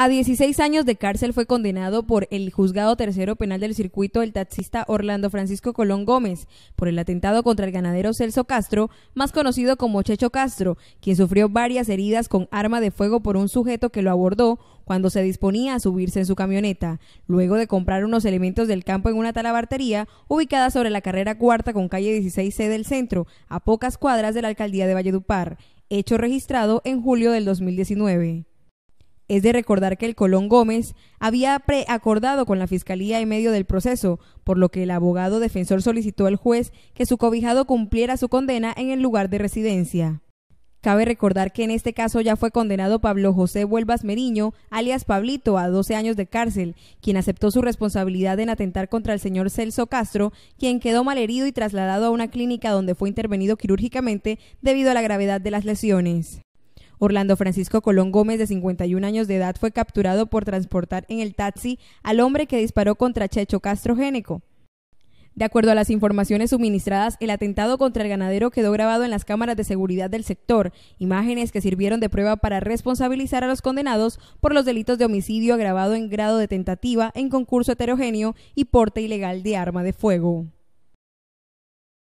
A 16 años de cárcel fue condenado por el juzgado tercero penal del circuito el taxista Orlando Francisco Colón Gómez por el atentado contra el ganadero Celso Castro, más conocido como Checho Castro, quien sufrió varias heridas con arma de fuego por un sujeto que lo abordó cuando se disponía a subirse en su camioneta, luego de comprar unos elementos del campo en una talabartería ubicada sobre la carrera cuarta con calle 16C del centro, a pocas cuadras de la alcaldía de Valledupar, hecho registrado en julio del 2019. Es de recordar que el Colón Gómez había preacordado con la Fiscalía en medio del proceso, por lo que el abogado defensor solicitó al juez que su cobijado cumpliera su condena en el lugar de residencia. Cabe recordar que en este caso ya fue condenado Pablo José Huelvas Meriño, alias Pablito, a 12 años de cárcel, quien aceptó su responsabilidad en atentar contra el señor Celso Castro, quien quedó malherido y trasladado a una clínica donde fue intervenido quirúrgicamente debido a la gravedad de las lesiones. Orlando Francisco Colón Gómez, de 51 años de edad, fue capturado por transportar en el taxi al hombre que disparó contra Checho Castro Génico. De acuerdo a las informaciones suministradas, el atentado contra el ganadero quedó grabado en las cámaras de seguridad del sector, imágenes que sirvieron de prueba para responsabilizar a los condenados por los delitos de homicidio agravado en grado de tentativa en concurso heterogéneo y porte ilegal de arma de fuego.